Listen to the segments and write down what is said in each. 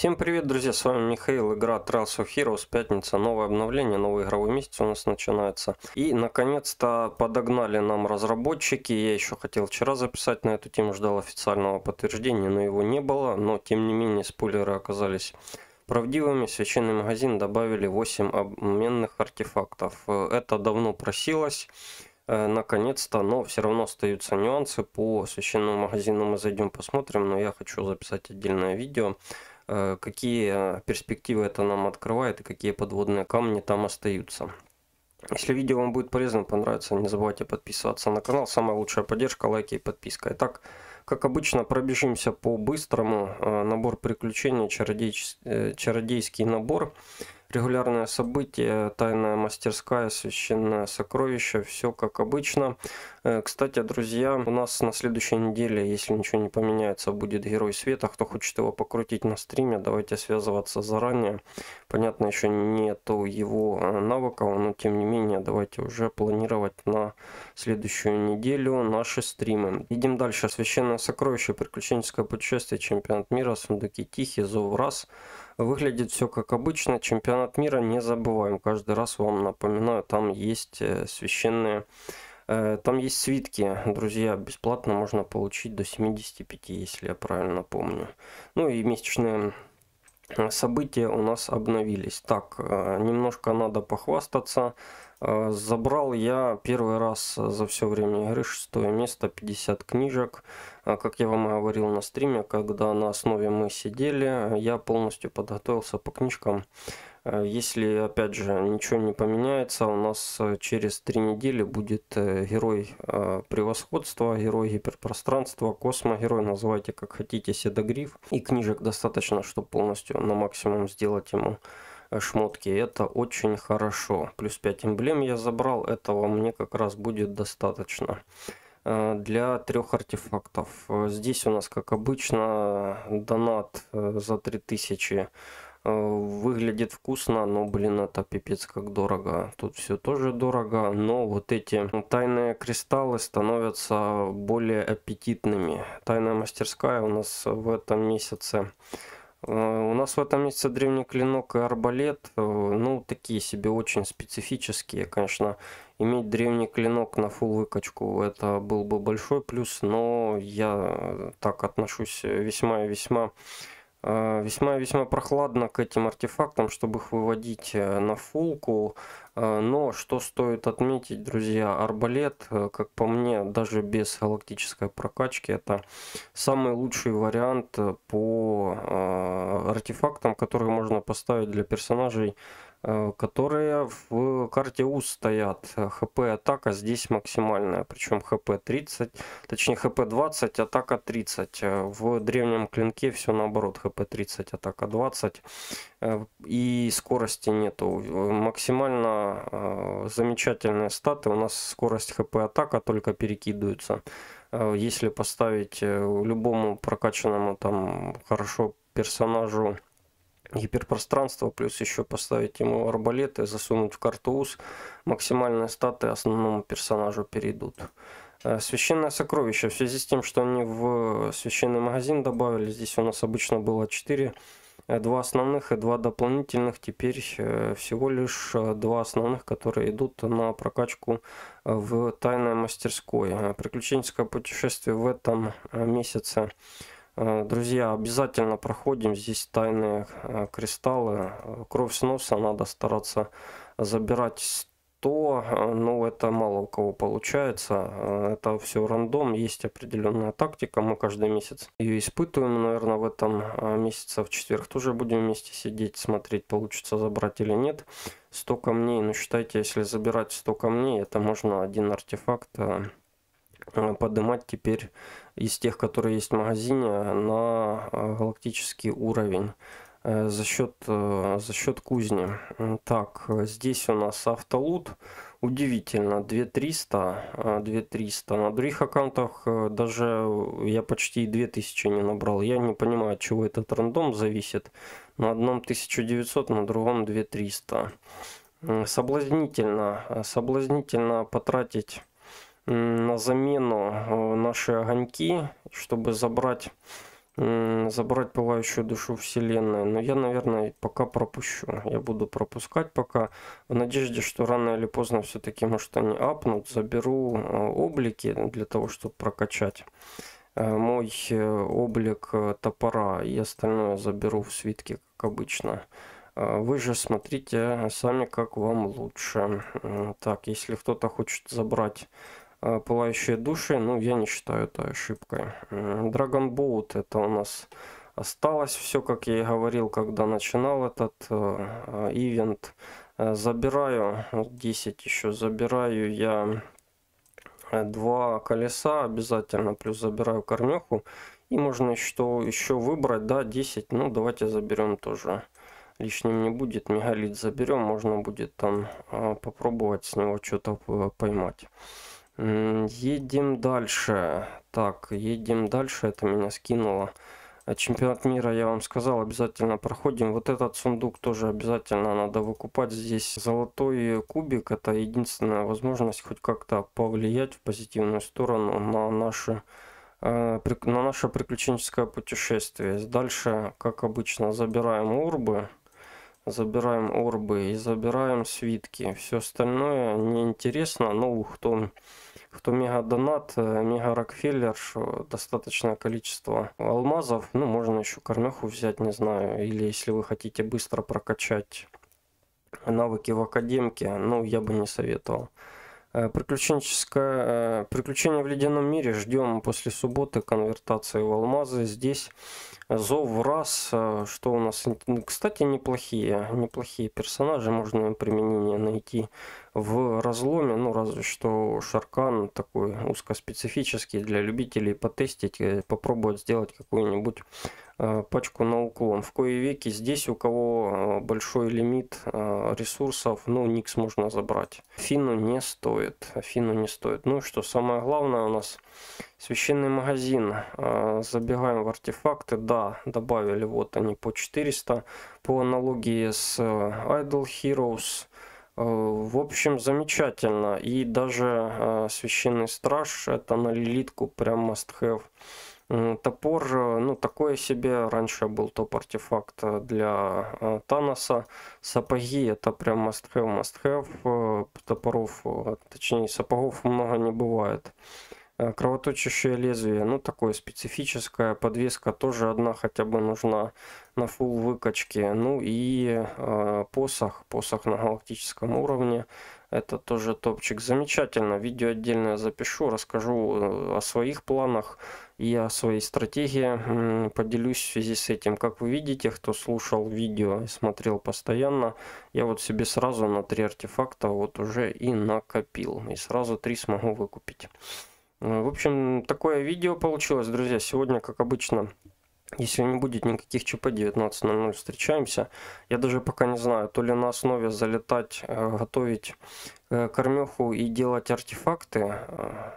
Всем привет, друзья, с вами Михаил, игра Trails of Heroes, пятница, новое обновление, новый игровой месяц у нас начинается. И, наконец-то, подогнали нам разработчики, я еще хотел вчера записать на эту тему, ждал официального подтверждения, но его не было, но, тем не менее, спойлеры оказались правдивыми. священный магазин добавили 8 обменных артефактов, э, это давно просилось э, наконец-то, но все равно остаются нюансы. По священному магазину мы зайдем посмотрим, но я хочу записать отдельное видео. Э, какие э, перспективы это нам открывает и какие подводные камни там остаются. Если видео вам будет полезно, понравится, не забывайте подписываться на канал. Самая лучшая поддержка, лайки и подписка. Итак, как обычно, пробежимся по-быстрому. Э, набор приключений, чародей, чародейский набор. Регулярное событие, тайная мастерская, священное сокровище, все как обычно. Э, кстати, друзья, у нас на следующей неделе, если ничего не поменяется, будет Герой Света. Кто хочет его покрутить на стриме, давайте связываться заранее. Понятно, еще нету его э, навыков, но тем не менее, давайте уже планировать на следующую неделю наши стримы. Идем дальше. Священное сокровище, приключенческое путешествие, чемпионат мира, сундуки тихие Зов Раз. Выглядит все как обычно. Чемпионат мира не забываем. Каждый раз вам напоминаю, там есть э, священные... Э, там есть свитки, друзья, бесплатно можно получить до 75, если я правильно помню. Ну и месячные э, события у нас обновились. Так, немножко надо похвастаться. Э, забрал я первый раз э, за все время игры шестое место, 50 книжек. Э, как я вам и говорил на стриме, когда на основе мы сидели, я полностью подготовился по книжкам. Если, опять же, ничего не поменяется, у нас через три недели будет герой превосходства, герой гиперпространства, космогерой, называйте как хотите, седогриф. И книжек достаточно, чтобы полностью на максимум сделать ему шмотки. Это очень хорошо. Плюс 5 эмблем я забрал. Этого мне как раз будет достаточно э, для трех артефактов. Э, здесь у нас, как обычно, донат э, за 3000 выглядит вкусно, но, блин, это пипец как дорого. Тут все тоже дорого, но вот эти тайные кристаллы становятся более аппетитными. Тайная мастерская у нас в этом месяце Э, у нас в этом месяце древний клинок и арбалет, э, ну, такие себе очень специфические, конечно. Иметь древний клинок на фул выкачку, это был бы большой плюс, но я э, так отношусь весьма и весьма весьма-весьма э, прохладно к этим артефактам, чтобы их выводить э, на фулку. Э, но что стоит отметить, друзья, арбалет, как по мне, даже без галактической прокачки, это самый лучший вариант по артефактам, которые можно поставить для персонажей Э, которые в карте УЗ стоят. ХП атака здесь максимальная, причем ХП 30, точнее ХП 20, атака 30. Э, в древнем клинке все наоборот, ХП 30, атака 20. Э, и скорости нету. Максимально замечательные статы. У нас скорость ХП атака только перекидывается. Если поставить любому прокачанному там хорошо персонажу гиперпространство, плюс еще поставить ему арбалеты, засунуть в карту УЗ, максимальные статы основному персонажу перейдут. Э, священное сокровище. В связи с тем, что они в священный магазин добавили, здесь у нас обычно было 4, э, два основных и два дополнительных. Теперь э, всего лишь два основных, которые идут на прокачку в тайной мастерской. Приключенческое путешествие в этом месяце Э, друзья, обязательно проходим здесь тайные э, кристаллы. Кровь с носа надо стараться забирать 100, э, но это мало у кого получается. Это все рандом, есть определенная тактика, мы каждый месяц ее испытываем, наверное, в этом месяце, в четверг тоже будем вместе сидеть, смотреть, получится забрать или нет. 100 камней, но считайте, если забирать 100 камней, это можно один артефакт Э, поднимать теперь из тех, которые есть в магазине, на э, галактический уровень э, за счет, за счет кузни. Так, здесь у нас автолут. Удивительно, 2300, 2300. На других аккаунтах даже я почти 2000 не набрал. Я не понимаю, от чего этот рандом зависит. На одном 1900, на другом 2300. Соблазнительно, соблазнительно потратить на замену э, наши огоньки, чтобы забрать, забрать пылающую душу Вселенной. Но я, наверное, пока пропущу. Я буду пропускать пока, в надежде, что рано или поздно все-таки, может, они апнут, заберу э, облики для того, чтобы прокачать э, мой облик топора и остальное заберу в свитке, как обычно. Вы же смотрите сами, как вам лучше. Так, если кто-то хочет забрать Э, пылающие души, ну, я не считаю это ошибкой. Dragon Boat это у нас осталось все, как я и говорил, когда начинал этот э, э, ивент. Забираю, 10 ну, еще забираю я два колеса обязательно, плюс забираю кормеху. И можно что еще выбрать, да, 10, ну давайте заберем тоже. Лишним не будет, мегалит заберем, можно будет там попробовать с него что-то поймать. Едем дальше. Так, едем дальше. Это меня скинуло. А, чемпионат мира, я вам сказал, обязательно проходим. Вот этот сундук тоже обязательно надо выкупать. Здесь золотой кубик. Это единственная возможность хоть как-то повлиять в позитивную сторону на наши э, на наше приключенческое путешествие. Дальше, как обычно, забираем урбы, забираем орбы и забираем свитки. Все остальное неинтересно, Но новых том кто мега-донат, э, мега-рокфеллер, что достаточное количество алмазов. Ну, можно еще кормеху взять, не знаю. Или если вы хотите быстро прокачать навыки в академке, ну, я бы не советовал. Э, приключенческое... Э, Приключение в ледяном мире ждем после субботы конвертации в алмазы. Здесь Зов раз, э, что у нас, ну, кстати, неплохие, неплохие персонажи, можно применение найти в разломе, ну разве что Шаркан такой узкоспецифический для любителей потестить, попробовать сделать какую-нибудь э, пачку на уклон. В кои веки здесь у кого э, большой лимит ресурсов, ну, Никс можно забрать. Фину не стоит, Фину не стоит. Ну что, самое главное у нас Священный магазин. А, забегаем в артефакты. Да, добавили вот они по 400. По аналогии с э, Idol Heroes. Э, в общем, замечательно. И даже э, священный страж, это на лилитку прям must have. Топор, ну такое себе, раньше был топ-артефакт для Таноса. Сапоги, это прям must have, must have. Топоров, точнее сапогов много не бывает. Э, кровоточащее лезвие, ну такое специфическое, подвеска тоже одна хотя бы нужна на фул выкачке. Ну и э, посох, посох на галактическом уровне, это тоже топчик. Замечательно, видео отдельное запишу, расскажу э, о своих планах и о своей стратегии. Поделюсь в связи с этим. Как вы видите, кто слушал видео и смотрел постоянно, я вот себе сразу на три артефакта вот уже и накопил. И сразу три смогу выкупить. В общем, такое видео получилось, друзья. Сегодня, как обычно, если не будет никаких ЧП 19.00, встречаемся. Я даже пока не знаю, то ли на основе залетать, э, готовить э, кормеху и делать артефакты. Э,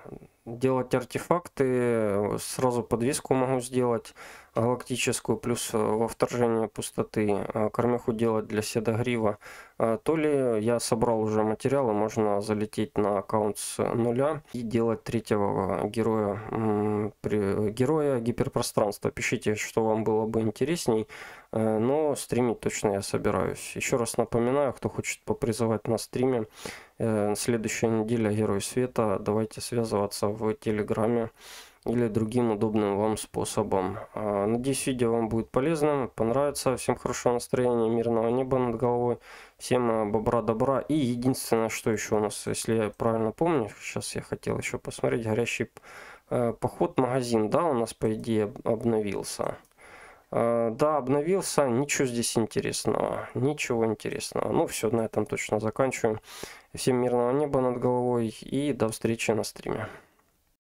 делать артефакты, сразу подвеску могу сделать галактическую плюс э, во вторжение пустоты э, кормеху делать для Седогрива, э, то ли я собрал уже материалы, можно залететь на аккаунт с нуля и делать третьего героя, героя гиперпространства. Пишите, что вам было бы интересней, но стримить точно я собираюсь. Еще раз напоминаю, кто хочет попризывать на стриме, следующая неделя Герой Света, давайте связываться в Телеграме или другим удобным вам способом. А, надеюсь, видео вам будет полезным, понравится. Всем хорошего настроения, мирного неба над головой. Всем а, бобра-добра. И единственное, что еще у нас, если я правильно помню, сейчас я хотел еще посмотреть, горящий а, поход магазин, да, у нас, по идее, обновился. Да, обновился, ничего здесь интересного, ничего интересного. Ну все, на этом точно заканчиваем. Всем мирного неба над головой и до встречи на стриме.